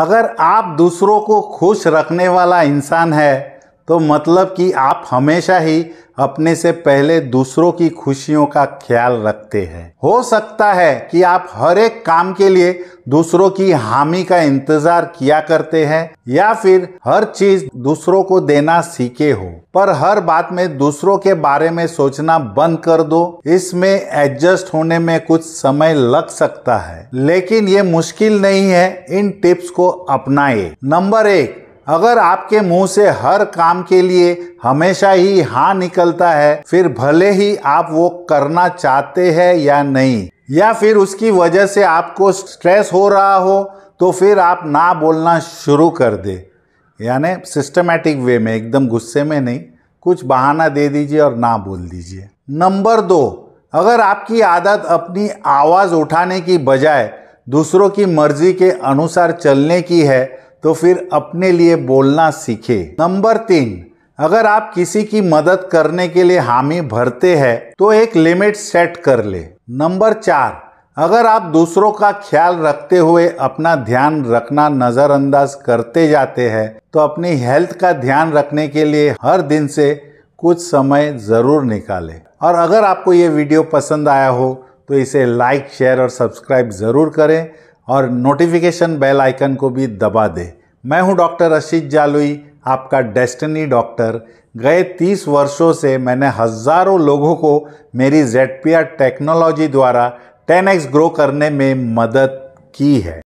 अगर आप दूसरों को खुश रखने वाला इंसान है तो मतलब कि आप हमेशा ही अपने से पहले दूसरों की खुशियों का ख्याल रखते हैं हो सकता है कि आप हर एक काम के लिए दूसरों की हामी का इंतजार किया करते हैं या फिर हर चीज दूसरों को देना सीखे हो पर हर बात में दूसरों के बारे में सोचना बंद कर दो इसमें एडजस्ट होने में कुछ समय लग सकता है लेकिन ये मुश्किल नहीं है इन टिप्स को अपनाए नंबर एक अगर आपके मुंह से हर काम के लिए हमेशा ही हाँ निकलता है फिर भले ही आप वो करना चाहते हैं या नहीं या फिर उसकी वजह से आपको स्ट्रेस हो रहा हो तो फिर आप ना बोलना शुरू कर दे यानी सिस्टमेटिक वे में एकदम गुस्से में नहीं कुछ बहाना दे दीजिए और ना बोल दीजिए नंबर दो अगर आपकी आदत अपनी आवाज़ उठाने की बजाय दूसरों की मर्जी के अनुसार चलने की है तो फिर अपने लिए बोलना सीखे नंबर तीन अगर आप किसी की मदद करने के लिए हामी भरते हैं तो एक लिमिट सेट कर ले नंबर चार अगर आप दूसरों का ख्याल रखते हुए अपना ध्यान रखना नज़रअंदाज करते जाते हैं तो अपनी हेल्थ का ध्यान रखने के लिए हर दिन से कुछ समय ज़रूर निकालें और अगर आपको ये वीडियो पसंद आया हो तो इसे लाइक शेयर और सब्सक्राइब ज़रूर करें और नोटिफिकेशन बेल आइकन को भी दबा दें मैं हूं डॉक्टर आशीष जालुई आपका डेस्टिनी डॉक्टर गए तीस वर्षों से मैंने हज़ारों लोगों को मेरी जेड टेक्नोलॉजी द्वारा टेन ग्रो करने में मदद की है